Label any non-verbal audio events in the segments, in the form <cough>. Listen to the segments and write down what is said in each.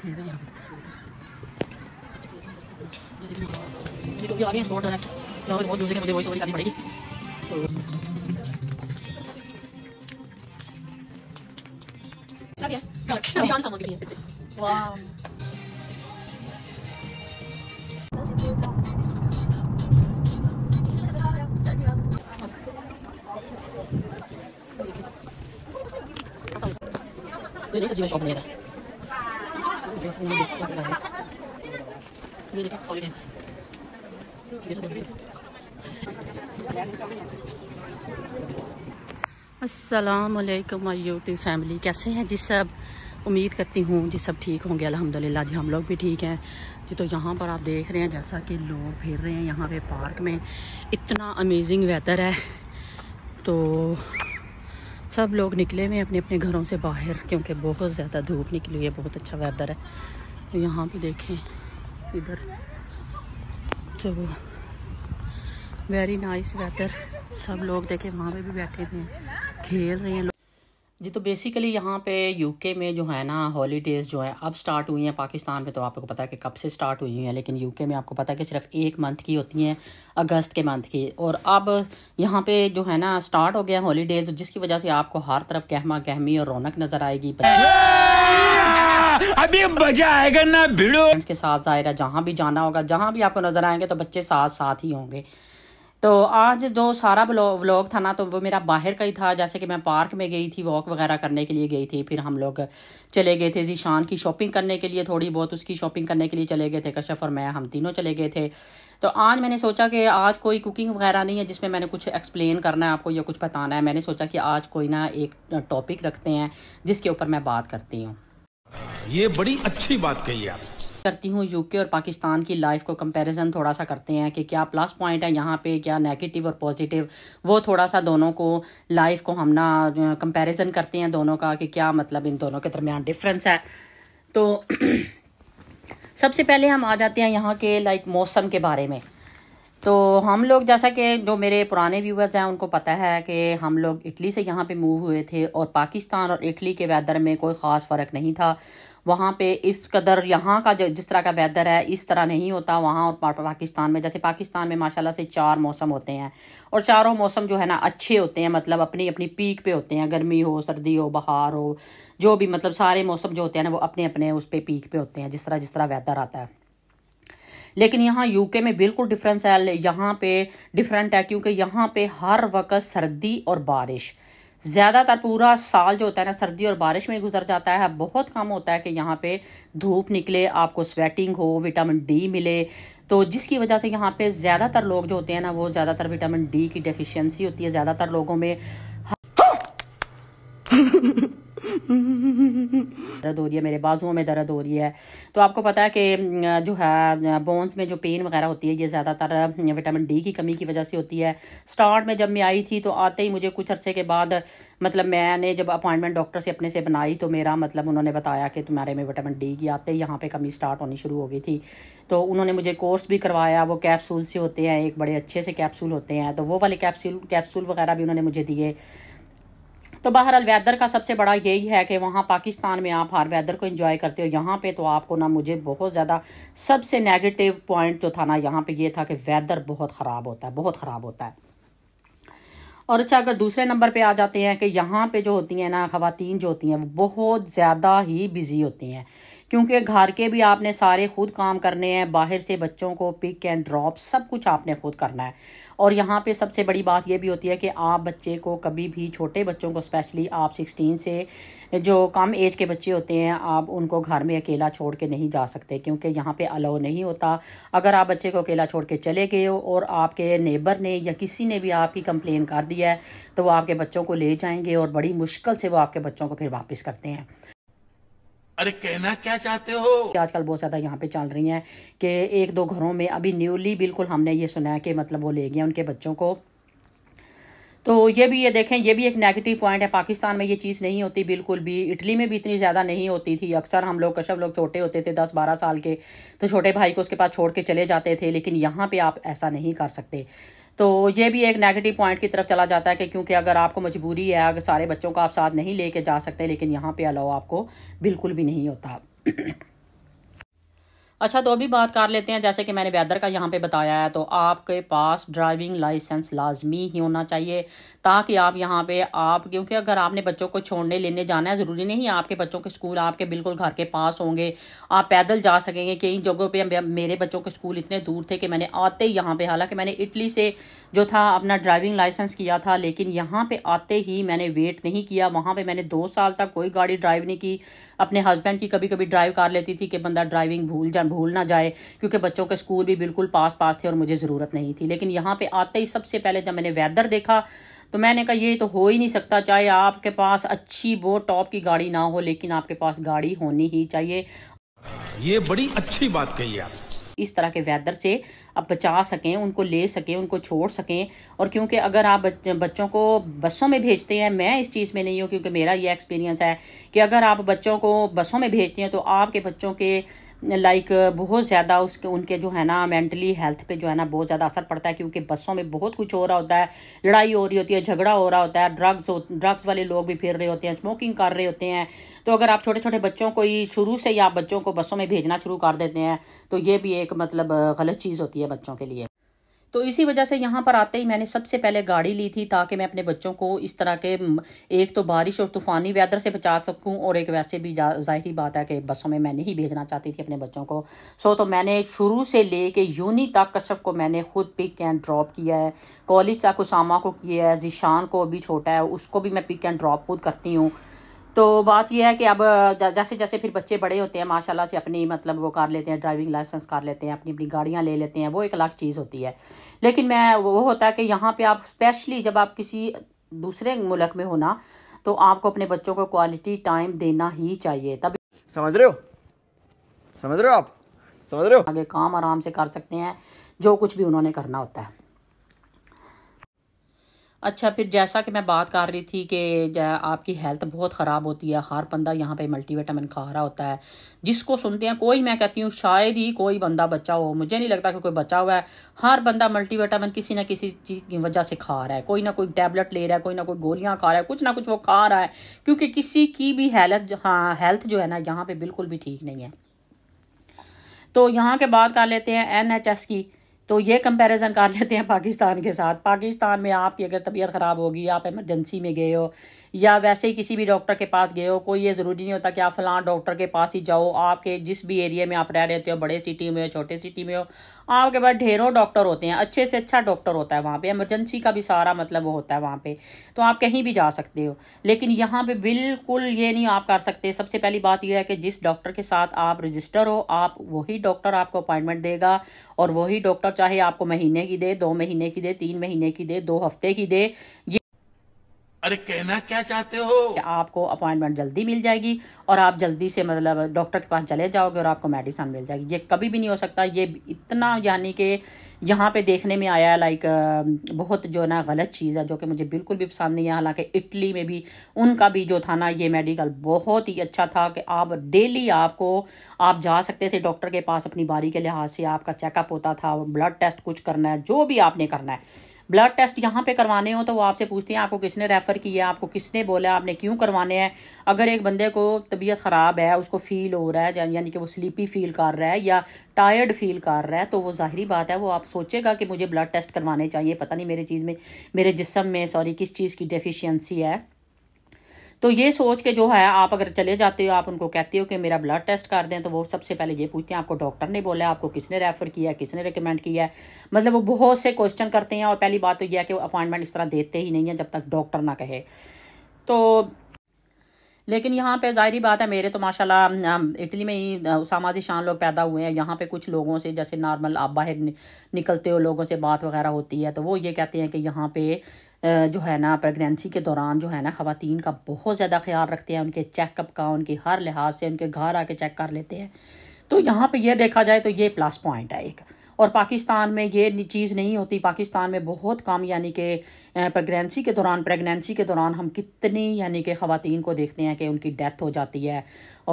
ये तो आ गए स्पॉट डायरेक्ट यहाँ पर बहुत म्यूजिक है मुझे वॉइस ओवर करनी पड़ेगी निशान सामग्री है वाह ये सब्जी में शॉप नहीं था अस्सलाम वालेकुम माय यूट्यूब फैमिली कैसे हैं जी सब उम्मीद करती हूँ जी सब ठीक होंगे अल्हम्दुलिल्लाह जी हम लोग भी ठीक हैं जी तो यहाँ पर आप देख रहे हैं जैसा कि लोग फिर रहे हैं यहाँ पे पार्क में इतना अमेजिंग वेदर है तो सब लोग निकले हुए हैं अपने अपने घरों से बाहर क्योंकि बहुत ज़्यादा धूप निकली हुई है बहुत अच्छा वेदर है तो यहाँ भी देखें इधर तो वेरी नाइस वेदर सब लोग देखें वहाँ पे भी बैठे हुए हैं खेल रहे हैं जी तो बेसिकली यहाँ पे यूके में जो है ना हॉलीडेज़ जो है अब स्टार्ट हुई हैं पाकिस्तान में तो आपको पता है कि कब से स्टार्ट हुई हैं लेकिन यूके में आपको पता है कि सिर्फ एक मंथ की होती हैं अगस्त के मंथ की और अब यहाँ पे जो है ना स्टार्ट हो गया हॉलीडेज़ तो जिसकी वजह से आपको हर तरफ गहमा गहमी और रौनक नज़र आएगी <laughs> अभी मजा आएगा ना भिड़ो के साथ जाहिर है जहाँ भी जाना होगा जहाँ भी आपको नजर आएंगे तो बच्चे साथ साथ ही होंगे तो आज जो सारा व्लॉग था ना तो वो मेरा बाहर का ही था जैसे कि मैं पार्क में गई थी वॉक वगैरह करने के लिए गई थी फिर हम लोग चले गए थे जीशान की शॉपिंग करने के लिए थोड़ी बहुत उसकी शॉपिंग करने के लिए चले गए थे कश्यप और मैं हम तीनों चले गए थे तो आज मैंने सोचा कि आज कोई कुकिंग वगैरह नहीं है जिसमें मैंने कुछ एक्सप्लेन करना है आपको या कुछ बताना है मैंने सोचा कि आज कोई ना एक टॉपिक रखते हैं जिसके ऊपर मैं बात करती हूँ ये बड़ी अच्छी बात कही आपने करती हूँ यूके और पाकिस्तान की लाइफ को कंपैरिजन थोड़ा सा करते हैं कि क्या प्लस पॉइंट है यहाँ पे क्या नेगेटिव और पॉजिटिव वो थोड़ा सा दोनों को लाइफ को हम ना कंपैरिजन करते हैं दोनों का कि क्या मतलब इन दोनों के दरमियान डिफरेंस है तो <clears throat> सबसे पहले हम आ जाते हैं यहाँ के लाइक मौसम के बारे में तो हम लोग जैसा कि जो मेरे पुराने व्यूवर्स हैं उनको पता है कि हम लोग इटली से यहाँ पे मूव हुए थे और पाकिस्तान और इटली के वेदर में कोई ख़ास फ़र्क नहीं था वहाँ पे इस कदर यहाँ का जिस तरह का वेदर है इस तरह नहीं होता वहाँ और पाकिस्तान में जैसे पाकिस्तान में माशाल्लाह से चार मौसम होते हैं और चारों मौसम जो है ना अच्छे होते हैं मतलब अपनी अपनी पीक पे होते हैं गर्मी हो सर्दी हो बहार हो जो भी मतलब सारे मौसम जो होते हैं ना वो अपने अपने उस पर पीक पे होते हैं जिस तरह जिस तरह वेदर आता है लेकिन यहाँ यूके में बिल्कुल डिफरेंस है यहाँ पे डिफरेंट है क्योंकि यहाँ पे हर वक्त सर्दी और बारिश ज़्यादातर पूरा साल जो होता है ना सर्दी और बारिश में गुजर जाता है बहुत कम होता है कि यहाँ पे धूप निकले आपको स्वेटिंग हो विटामिन डी मिले तो जिसकी वजह से यहाँ पे ज़्यादातर लोग जो होते हैं ना वो ज़्यादातर विटामिन डी की डेफिशिएंसी होती है ज़्यादातर लोगों में दर्द हो रही है मेरे बाजुओं में दर्द हो रही है तो आपको पता है कि जो है बोन्स में जो पेन वगैरह होती है ये ज़्यादातर विटामिन डी की कमी की वजह से होती है स्टार्ट में जब मैं आई थी तो आते ही मुझे कुछ अरसे के बाद मतलब मैंने जब अपॉइंटमेंट डॉक्टर से अपने से बनाई तो मेरा मतलब उन्होंने बताया कि तुम्हारे में विटामिन डी की आते ही यहाँ पर कमी स्टार्ट होनी शुरू हो गई थी तो उन्होंने मुझे कोर्स भी करवाया वो कैप्सूल से होते हैं एक बड़े अच्छे से कैप्सूल होते हैं तो वो वाले कैप्सूल कैप्सूल वगैरह भी उन्होंने मुझे दिए तो बहरहाल वेदर का सबसे बड़ा यही है कि वहाँ पाकिस्तान में आप हर वेदर को इन्जॉय करते हो यहाँ पे तो आपको ना मुझे बहुत ज़्यादा सबसे नेगेटिव पॉइंट जो था ना यहाँ पे ये था कि वेदर बहुत ख़राब होता है बहुत ख़राब होता है और अच्छा अगर दूसरे नंबर पे आ जाते हैं कि यहाँ पे जो होती हैं ना ख़वातीन जो होती हैं वो बहुत ज़्यादा ही बिज़ी होती हैं क्योंकि घर के भी आपने सारे खुद काम करने हैं बाहर से बच्चों को पिक एंड ड्रॉप सब कुछ आपने खुद करना है और यहाँ पे सबसे बड़ी बात यह भी होती है कि आप बच्चे को कभी भी छोटे बच्चों को स्पेशली आप सिक्सटीन से जो कम एज के बच्चे होते हैं आप उनको घर में अकेला छोड़ के नहीं जा सकते क्योंकि यहाँ पे अलाउ नहीं होता अगर आप बच्चे को अकेला छोड़ के चले गए हो और आपके नेबर ने या किसी ने भी आपकी कंप्लेन कर दिया है तो वो आपके बच्चों को ले जाएंगे और बड़ी मुश्किल से वो आपके बच्चों को फिर वापस करते हैं अरे कहना क्या चाहते हो आजकल बहुत ज्यादा यहाँ पे चल रही है कि एक दो घरों में अभी न्यूली बिल्कुल हमने ये सुना है कि मतलब वो ले गए उनके बच्चों को तो ये भी ये देखें ये भी एक नेगेटिव पॉइंट है पाकिस्तान में ये चीज़ नहीं होती बिल्कुल भी इटली में भी इतनी ज़्यादा नहीं होती थी अक्सर हम लोग कश्यप लोग छोटे होते थे दस बारह साल के तो छोटे भाई को उसके पास छोड़ के चले जाते थे लेकिन यहाँ पे आप ऐसा नहीं कर सकते तो ये भी एक नेगेटिव पॉइंट की तरफ चला जाता है कि क्योंकि अगर आपको मजबूरी है अगर सारे बच्चों को आप साथ नहीं लेके जा सकते लेकिन यहाँ पे अलाव आपको बिल्कुल भी नहीं होता अच्छा तो अभी बात कर लेते हैं जैसे कि मैंने वेदर का यहाँ पे बताया है तो आपके पास ड्राइविंग लाइसेंस लाजमी ही होना चाहिए ताकि आप यहाँ पे आप क्योंकि अगर आपने बच्चों को छोड़ने लेने जाना है ज़रूरी नहीं आपके बच्चों के स्कूल आपके बिल्कुल घर के पास होंगे आप पैदल जा सकेंगे कई जगहों पर मेरे बच्चों के स्कूल इतने दूर थे कि मैंने आते ही यहाँ पर हालाँकि मैंने इटली से जो था अपना ड्राइविंग लाइसेंस किया था लेकिन यहाँ पर आते ही मैंने वेट नहीं किया वहाँ पर मैंने दो साल तक कोई गाड़ी ड्राइव नहीं की अपने हस्बैंड की कभी कभी ड्राइव कर लेती थी कि बंदा ड्राइविंग भूल जा भूल ना जाए क्योंकि बच्चों के स्कूल भी बिल्कुल पास पास थे और मुझे ज़रूरत नहीं थी लेकिन यहाँ पे आते ही सबसे पहले जब मैंने वैदर देखा तो मैंने कहा ये तो हो ही नहीं सकता चाहे आपके पास अच्छी वो टॉप की गाड़ी ना हो लेकिन आपके पास गाड़ी होनी ही चाहिए ये बड़ी अच्छी बात कही आप इस तरह के वेदर से आप बचा सकें उनको ले सकें उनको छोड़ सकें और क्योंकि अगर आप बच्चों को बसों में भेजते हैं मैं इस चीज़ में नहीं हूँ क्योंकि मेरा ये एक्सपीरियंस है कि अगर आप बच्चों को बसों में भेजते हैं तो आपके बच्चों के लाइक बहुत ज़्यादा उसके उनके जो है ना मेंटली हेल्थ पे जो है ना बहुत ज़्यादा असर पड़ता है क्योंकि बसों में बहुत कुछ हो रहा होता है लड़ाई हो रही होती है झगड़ा हो रहा होता है ड्रग्स हो ड्रग्स वाले लोग भी फिर रहे होते हैं स्मोकिंग कर रहे होते हैं तो अगर आप छोटे छोटे बच्चों को ही शुरू से ही आप बच्चों को बसों में भेजना शुरू कर देते हैं तो ये भी एक मतलब गलत चीज़ होती है बच्चों के लिए तो इसी वजह से यहाँ पर आते ही मैंने सबसे पहले गाड़ी ली थी ताकि मैं अपने बच्चों को इस तरह के एक तो बारिश और तूफ़ानी वेदर से बचा सकूँ और एक वैसे भी जाहिर बात है कि बसों में मैं नहीं भेजना चाहती थी अपने बच्चों को सो तो मैंने शुरू से ले के यूनी तक कश्यप को मैंने खुद पिक एंड ड्रॉप किया है कॉलेज तक उसामा को किया है जीशान को अभी छोटा है उसको भी मैं पिक एंड ड्रॉप खुद करती हूँ तो बात यह है कि अब जैसे जैसे फिर बच्चे बड़े होते हैं माशाल्लाह से अपनी मतलब वो कर लेते हैं ड्राइविंग लाइसेंस कर लेते हैं अपनी अपनी गाड़ियाँ ले लेते हैं वो एक अलग चीज़ होती है लेकिन मैं वो होता है कि यहाँ पर आप स्पेशली जब आप किसी दूसरे मुल्क में होना तो आपको अपने बच्चों को क्वालिटी टाइम देना ही चाहिए तब समझ रहे हो समझ रहे हो आप समझ रहे हो आगे काम आराम से कर सकते हैं जो कुछ भी उन्होंने करना होता है अच्छा फिर जैसा कि मैं बात कर रही थी कि आपकी हेल्थ बहुत ख़राब होती है हर बंदा यहाँ पे मल्टीविटामिन खा रहा होता है जिसको सुनते हैं कोई मैं कहती हूँ शायद ही कोई बंदा बचा हो मुझे नहीं लगता कि कोई बचा हुआ है हर बंदा मल्टीविटामिन किसी ना किसी चीज़ की वजह से खा रहा है कोई ना कोई टैबलेट ले रहा है कोई ना कोई गोलियाँ खा रहा है कुछ ना कुछ वो खा रहा है क्योंकि किसी की भी हेल्थ हाँ हेल्थ जो है ना यहाँ पर बिल्कुल भी ठीक नहीं है तो यहाँ के बात कर लेते हैं एन की तो ये कंपैरिजन कर लेते हैं पाकिस्तान के साथ पाकिस्तान में आपकी अगर तबीयत ख़राब होगी आप इमरजेंसी में गए हो या वैसे ही किसी भी डॉक्टर के पास गए हो कोई ये ज़रूरी नहीं होता कि आप फलां डॉक्टर के पास ही जाओ आपके जिस भी एरिया में आप रह रहते हो बड़े सिटी में हो छोटे सिटी में हो आपके पास ढेरों डॉक्टर होते हैं अच्छे से अच्छा डॉक्टर होता है वहाँ पर एमरजेंसी का भी सारा मतलब होता है वहाँ पर तो आप कहीं भी जा सकते हो लेकिन यहाँ पर बिल्कुल ये नहीं आप कर सकते सबसे पहली बात यह है कि जिस डॉक्टर के साथ आप रजिस्टर हो आप वही डॉक्टर आपको अपॉइंटमेंट देगा और वही डॉक्टर चाहे आपको महीने की दे दो महीने की दे तीन महीने की दे दो हफ्ते की दे अरे कहना क्या चाहते हो कि आपको अपॉइंटमेंट जल्दी मिल जाएगी और आप जल्दी से मतलब डॉक्टर के पास चले जाओगे और आपको मेडिसिन मिल जाएगी ये कभी भी नहीं हो सकता ये इतना यानी कि यहाँ पे देखने में आया लाइक बहुत जो ना गलत चीज़ है जो कि मुझे बिल्कुल भी पसंद नहीं है हालांकि इटली में भी उनका भी जो था ना ये मेडिकल बहुत ही अच्छा था कि आप डेली आपको आप जा सकते थे डॉक्टर के पास अपनी बारी के लिहाज से आपका चेकअप होता था ब्लड टेस्ट कुछ करना है जो भी आपने करना है ब्लड टेस्ट यहाँ पे करवाने हो तो वो आपसे पूछते हैं आपको किसने रेफ़र किया आपको किसने बोला आपने क्यों करवाने हैं अगर एक बंदे को तबीयत ख़राब है उसको फ़ील हो रहा है यानी कि वो स्लीपी फील कर रहा है या टायर्ड फील कर रहा है तो वो ज़ाहरी बात है वो आप सोचेगा कि मुझे ब्लड टेस्ट करवाने चाहिए पता नहीं मेरे चीज़ में मेरे जिसम में सॉरी किस चीज़ की डेफिशिएंसी है तो ये सोच के जो है आप अगर चले जाते हो आप उनको कहते हो कि मेरा ब्लड टेस्ट कर दें तो वो सबसे पहले ये पूछते हैं आपको डॉक्टर ने बोला आपको किसने रेफ़र किया किसने रिकमेंड किया है मतलब वो बहुत से क्वेश्चन करते हैं और पहली बात तो यह है कि अपॉइंटमेंट इस तरह देते ही नहीं है जब तक डॉक्टर ना कहे तो लेकिन यहाँ पे जाहिर बात है मेरे तो माशाल्लाह इटली में ही सामाजिक शान लोग पैदा हुए हैं यहाँ पे कुछ लोगों से जैसे नॉर्मल आप बाहर निकलते हो लोगों से बात वगैरह होती है तो वो ये कहते हैं कि यहाँ पे जो है ना प्रेगनेंसी के दौरान जो है ना ख़वान का बहुत ज़्यादा ख्याल रखते हैं उनके चेकअप का उनके हर लिहाज से उनके घर आके चेक कर लेते हैं तो यहाँ पर यह देखा जाए तो ये प्लस पॉइंट है एक और पाकिस्तान में ये चीज़ नहीं होती पाकिस्तान में बहुत कम यानी कि प्रेगनेंसी के दौरान प्रेगनेंसी के दौरान हम कितनी यानी कि खातन को देखते हैं कि उनकी डेथ हो जाती है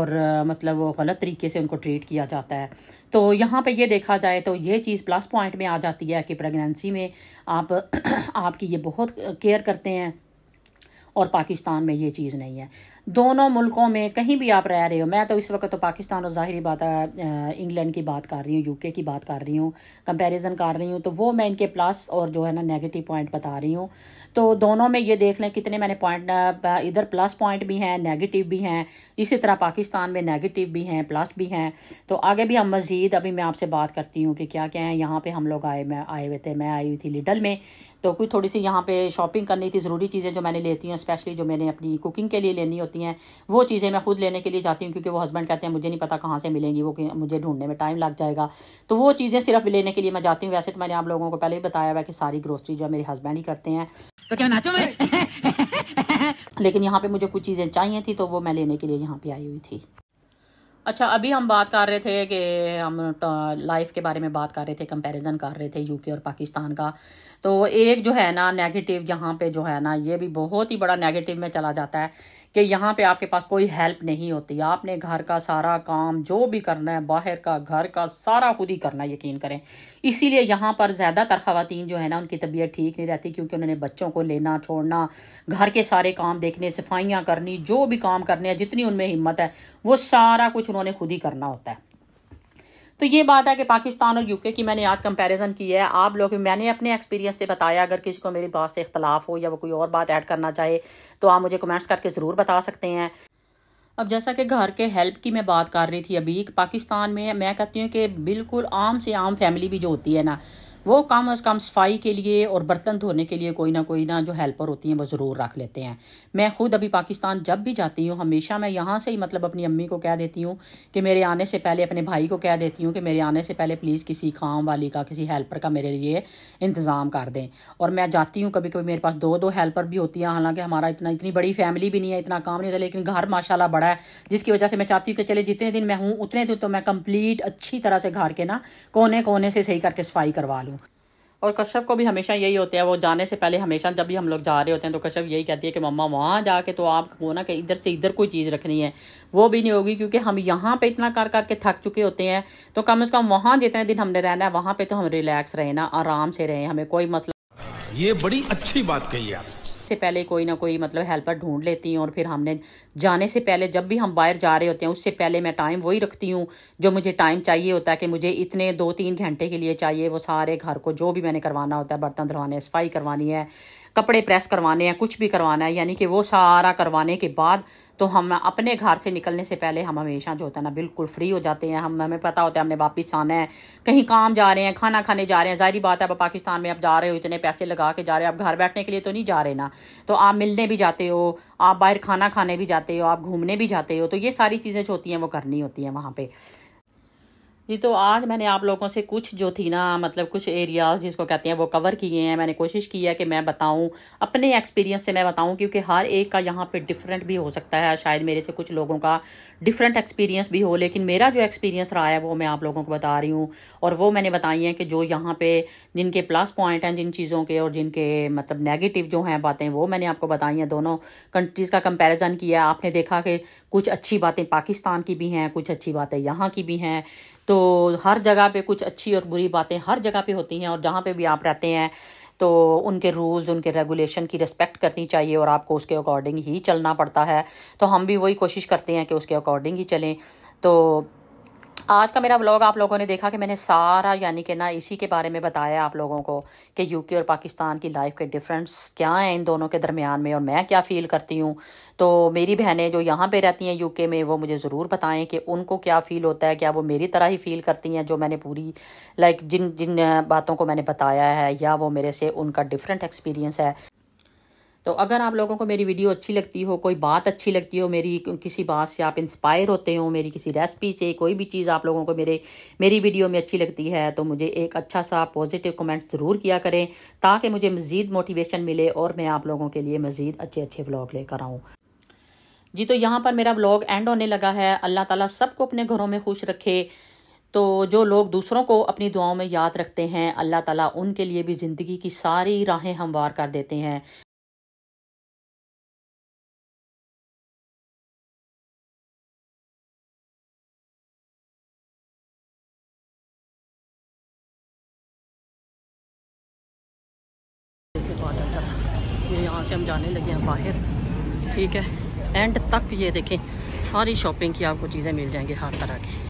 और मतलब वो गलत तरीके से उनको ट्रीट किया जाता है तो यहाँ पे ये देखा जाए तो ये चीज़ प्लस पॉइंट में आ जाती है कि प्रेगनेंसी में आप <clears throat> आपकी ये बहुत केयर करते हैं और पाकिस्तान में ये चीज़ नहीं है दोनों मुल्कों में कहीं भी आप रह रहे हो मैं तो इस वक्त तो पाकिस्तान और ज़ाहिर बात इंग्लैंड की बात कर रही हूँ यूके की बात कर रही हूँ कंपैरिजन कर रही हूँ तो वो मैं इनके प्लस और जो है ना नेगेटिव पॉइंट बता रही हूँ तो दोनों में ये देख लें कितने मैंने पॉइंट इधर प्लस पॉइंट भी हैं नेगेटिव भी हैं इसी तरह पाकिस्तान में नेगेटिव भी हैं प्लस भी हैं तो आगे भी हम मज़ीद अभी मैं आपसे बात करती हूँ कि क्या क्या है यहाँ पर हम लोग आए मैं आए हुए थे मैं आई हुई थी लिडल में तो कुछ थोड़ी सी यहाँ पर शॉपिंग करनी थी ज़रूरी चीज़ें जो मैंने लेती हूँ स्पेशली जो मैंने अपनी कुकिंग के लिए लेनी होती होती हैं वो चीज़ें मैं खुद लेने के लिए जाती हूँ क्योंकि वो हस्बैंड कहते हैं मुझे नहीं पता कहाँ से मिलेंगी वो मुझे ढूंढने में टाइम लग जाएगा तो वो चीज़ें सिर्फ लेने के लिए मैं जाती हूँ वैसे तो मैंने आप लोगों को पहले ही बताया हुआ कि सारी ग्रोसरी जो मेरे हस्बैंड ही करते हैं तो क्या नाचो मैं <laughs> लेकिन यहाँ पर मुझे कुछ चीज़ें चाहिए थी तो वो मैं लेने के लिए यहाँ पर आई हुई थी अच्छा अभी हम बात कर रहे थे कि हम लाइफ के बारे में बात कर रहे थे कंपैरिजन कर रहे थे यूके और पाकिस्तान का तो एक जो है ना नेगेटिव यहाँ पे जो है ना ये भी बहुत ही बड़ा नेगेटिव में चला जाता है कि यहाँ पे आपके पास कोई हेल्प नहीं होती आपने घर का सारा काम जो भी करना है बाहर का घर का सारा खुद ही करना यकीन करें इसीलिए यहाँ पर ज़्यादातर खातन जो है ना उनकी तबीयत ठीक नहीं रहती क्योंकि उन्होंने बच्चों को लेना छोड़ना घर के सारे काम देखने सफाइयाँ करनी जो भी काम करने हैं जितनी उनमें हिम्मत है वो सारा कुछ उन्होंने खुद ही करना होता है तो ये बात है कि पाकिस्तान और यूके की मैंने आज कंपैरिजन की है आप लोग मैंने अपने एक्सपीरियंस से बताया अगर किसी को मेरी बात से इख्तलाफ हो या वो कोई और बात ऐड करना चाहे तो आप मुझे कमेंट्स करके ज़रूर बता सकते हैं अब जैसा कि घर के हेल्प की मैं बात कर रही थी अभी पाकिस्तान में मैं कहती हूँ कि बिल्कुल आम से आम फैमिली भी जो होती है ना वो कम अज़ कम सफाई के लिए और बर्तन धोने के लिए कोई ना कोई ना जो हेल्पर होती हैं वो ज़रूर रख लेते हैं मैं खुद अभी पाकिस्तान जब भी जाती हूँ हमेशा मैं यहाँ से ही मतलब अपनी अम्मी को कह देती हूँ कि मेरे आने से पहले अपने भाई को कह देती हूँ कि मेरे आने से पहले प्लीज़ किसी खाम वाली का किसी हेल्पर का मेरे लिए इंतज़ाम कर दें और मैं जाती हूँ कभी कभी मेरे पास दो दो हेल्पर भी होती हैं हालांकि हमारा इतना इतनी बड़ी फैमिली भी नहीं है इतना काम नहीं होता लेकिन घर माशाला बड़ा है जिसकी वजह से मैं चाहती हूँ कि चले जितने दिन मैं हूँ उतने दिन तो मैं कम्प्लीट अच्छी तरह से घर के ना कोने कोने से सही करके सफाई करवा लूँ और कश्यप को भी हमेशा यही होता है वो जाने से पहले हमेशा जब भी हम लोग जा रहे होते हैं तो कश्यप यही कहती है कि मम्मा वहाँ जाके तो आपको ना कि इधर से इधर कोई चीज़ रखनी है वो भी नहीं होगी क्योंकि हम यहाँ पे इतना कर करके थक चुके होते हैं तो कम से कम वहाँ जितने दिन हमने रहना है वहाँ पे तो हम रिलैक्स रहें ना आराम से रहें हमें कोई मसला ये बड़ी अच्छी बात कही आप से पहले कोई ना कोई मतलब हेल्पर ढूंढ लेती हूँ और फिर हमने जाने से पहले जब भी हम बाहर जा रहे होते हैं उससे पहले मैं टाइम वही रखती हूँ जो मुझे टाइम चाहिए होता है कि मुझे इतने दो तीन घंटे के लिए चाहिए वो सारे घर को जो भी मैंने करवाना होता है बर्तन धुलवाने सफाई करवानी है कपड़े प्रेस करवाने हैं कुछ भी करवाना है यानी कि वो सारा करवाने के बाद तो हम अपने घर से निकलने से पहले हम हमेशा जो होता है ना बिल्कुल फ्री हो जाते हैं हम हमें पता होता है हमने वापस आना है कहीं काम जा रहे हैं खाना खाने जा रहे हैं जाहिर बात है अब पाकिस्तान में आप जा रहे हो इतने पैसे लगा के जा रहे हो आप घर बैठने के लिए तो नहीं जा रहे ना तो आप मिलने भी जाते हो आप बाहर खाना खाने भी जाते हो आप घूमने भी जाते हो तो ये सारी चीज़ें जो होती हैं वो करनी होती हैं वहाँ पर जी तो आज मैंने आप लोगों से कुछ जो थी ना मतलब कुछ एरियाज़ जिसको कहते हैं वो कवर किए हैं मैंने कोशिश की है कि मैं बताऊं अपने एक्सपीरियंस से मैं बताऊं क्योंकि हर एक का यहाँ पे डिफरेंट भी हो सकता है शायद मेरे से कुछ लोगों का डिफरेंट एक्सपीरियंस भी हो लेकिन मेरा जो एक्सपीरियंस रहा है वो मैं आप लोगों को बता रही हूँ और वो मैंने बताई हैं कि जो यहाँ पर जिनके प्लस पॉइंट हैं जिन चीज़ों के और जिनके मतलब नेगेटिव जो हैं बातें वो मैंने आपको बताई हैं दोनों कंट्रीज़ का कंपेरिजन किया आपने देखा कि कुछ अच्छी बातें पाकिस्तान की भी हैं कुछ अच्छी बातें यहाँ की भी हैं तो हर जगह पे कुछ अच्छी और बुरी बातें हर जगह पे होती हैं और जहाँ पे भी आप रहते हैं तो उनके रूल्स उनके रेगुलेशन की रिस्पेक्ट करनी चाहिए और आपको उसके अकॉर्डिंग ही चलना पड़ता है तो हम भी वही कोशिश करते हैं कि उसके अकॉर्डिंग ही चलें तो आज का मेरा ब्लॉग आप लोगों ने देखा कि मैंने सारा यानी कि ना इसी के बारे में बताया आप लोगों को कि यूके और पाकिस्तान की लाइफ के डिफरेंस क्या हैं इन दोनों के दरमियान में और मैं क्या फ़ील करती हूँ तो मेरी बहनें जो यहाँ पे रहती हैं यूके में वो मुझे ज़रूर बताएं कि उनको क्या फ़ील होता है क्या वो मेरी तरह ही फ़ील करती हैं जो मैंने पूरी लाइक जिन जिन बातों को मैंने बताया है या वो मेरे से उनका डिफरेंट एक्सपीरियंस है तो अगर आप लोगों को मेरी वीडियो अच्छी लगती हो कोई बात अच्छी लगती हो मेरी किसी बात से आप इंस्पायर होते हो मेरी किसी रेसिपी से कोई भी चीज़ आप लोगों को मेरे मेरी वीडियो में अच्छी लगती है तो मुझे एक अच्छा सा पॉजिटिव कमेंट ज़रूर किया करें ताकि मुझे मज़ीद मोटिवेशन मिले और मैं आप लोगों के लिए मज़ीद अच्छे अच्छे व्लॉग लेकर आऊँ जी तो यहाँ पर मेरा ब्लॉग एंड होने लगा है अल्लाह ताला सबको अपने घरों में खुश रखे तो जो लोग दूसरों को अपनी दुआओं में याद रखते हैं अल्लाह ताला उनके लिए भी ज़िंदगी की सारी राहें हमवार कर देते हैं जाने लगे हैं बाहर ठीक है एंड तक ये देखें सारी शॉपिंग की आपको चीज़ें मिल जाएंगी हर तरह की